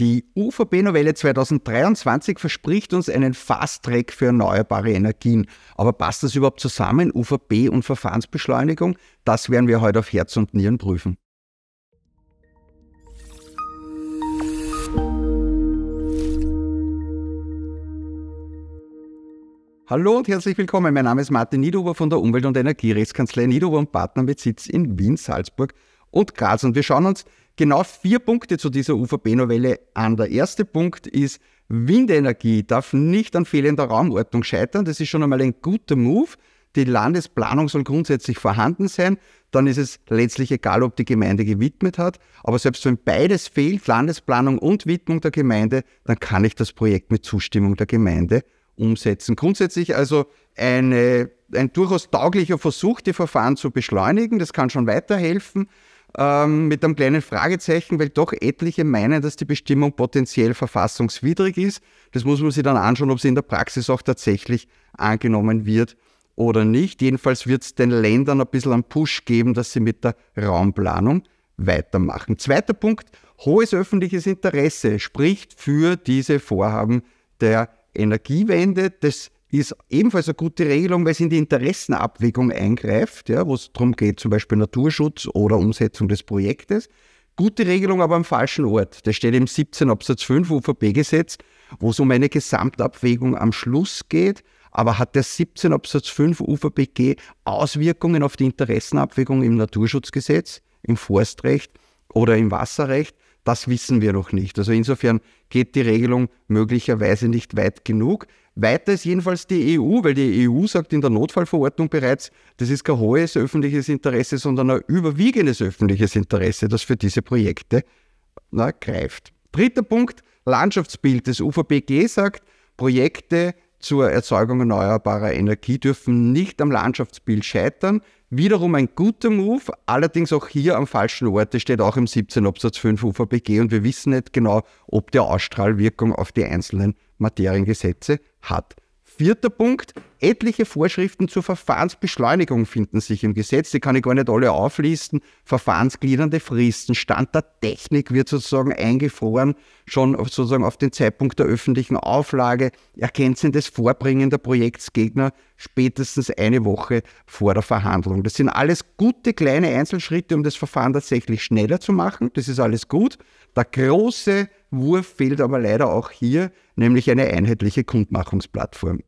Die UVP-Novelle 2023 verspricht uns einen Fast-Track für erneuerbare Energien. Aber passt das überhaupt zusammen, UVP und Verfahrensbeschleunigung? Das werden wir heute auf Herz und Nieren prüfen. Hallo und herzlich willkommen. Mein Name ist Martin Niedhuber von der Umwelt- und Energierechtskanzlei Niedhuber und Partner mit Sitz in Wien, Salzburg und Graz. Und wir schauen uns genau vier Punkte zu dieser uvb novelle an. Der erste Punkt ist, Windenergie darf nicht an fehlender Raumordnung scheitern. Das ist schon einmal ein guter Move. Die Landesplanung soll grundsätzlich vorhanden sein. Dann ist es letztlich egal, ob die Gemeinde gewidmet hat. Aber selbst wenn beides fehlt, Landesplanung und Widmung der Gemeinde, dann kann ich das Projekt mit Zustimmung der Gemeinde umsetzen. Grundsätzlich also eine, ein durchaus tauglicher Versuch, die Verfahren zu beschleunigen. Das kann schon weiterhelfen ähm, mit einem kleinen Fragezeichen, weil doch etliche meinen, dass die Bestimmung potenziell verfassungswidrig ist. Das muss man sich dann anschauen, ob sie in der Praxis auch tatsächlich angenommen wird oder nicht. Jedenfalls wird es den Ländern ein bisschen einen Push geben, dass sie mit der Raumplanung weitermachen. Zweiter Punkt, hohes öffentliches Interesse spricht für diese Vorhaben der Energiewende. Das ist ebenfalls eine gute Regelung, weil es in die Interessenabwägung eingreift, ja, wo es darum geht, zum Beispiel Naturschutz oder Umsetzung des Projektes. Gute Regelung, aber am falschen Ort. Das steht im 17 Absatz 5 UVP-Gesetz, wo es um eine Gesamtabwägung am Schluss geht. Aber hat der 17 Absatz 5 UVPG Auswirkungen auf die Interessenabwägung im Naturschutzgesetz, im Forstrecht oder im Wasserrecht? Das wissen wir noch nicht. Also insofern geht die Regelung möglicherweise nicht weit genug. Weiter ist jedenfalls die EU, weil die EU sagt in der Notfallverordnung bereits, das ist kein hohes öffentliches Interesse, sondern ein überwiegendes öffentliches Interesse, das für diese Projekte na, greift. Dritter Punkt, Landschaftsbild. Das UVBG sagt, Projekte zur Erzeugung erneuerbarer Energie dürfen nicht am Landschaftsbild scheitern. Wiederum ein guter Move, allerdings auch hier am falschen Ort. Das steht auch im 17 Absatz 5 UVBG und wir wissen nicht genau, ob der Ausstrahlwirkung auf die einzelnen Materiengesetze hat. Vierter Punkt, etliche Vorschriften zur Verfahrensbeschleunigung finden sich im Gesetz, die kann ich gar nicht alle auflisten. Verfahrensgliedernde Fristen, Stand der Technik wird sozusagen eingefroren, schon sozusagen auf den Zeitpunkt der öffentlichen Auflage, ergänzendes Vorbringen der Projektsgegner spätestens eine Woche vor der Verhandlung. Das sind alles gute kleine Einzelschritte, um das Verfahren tatsächlich schneller zu machen. Das ist alles gut. Der große Wurf fehlt aber leider auch hier, nämlich eine einheitliche Kundmachungsplattform.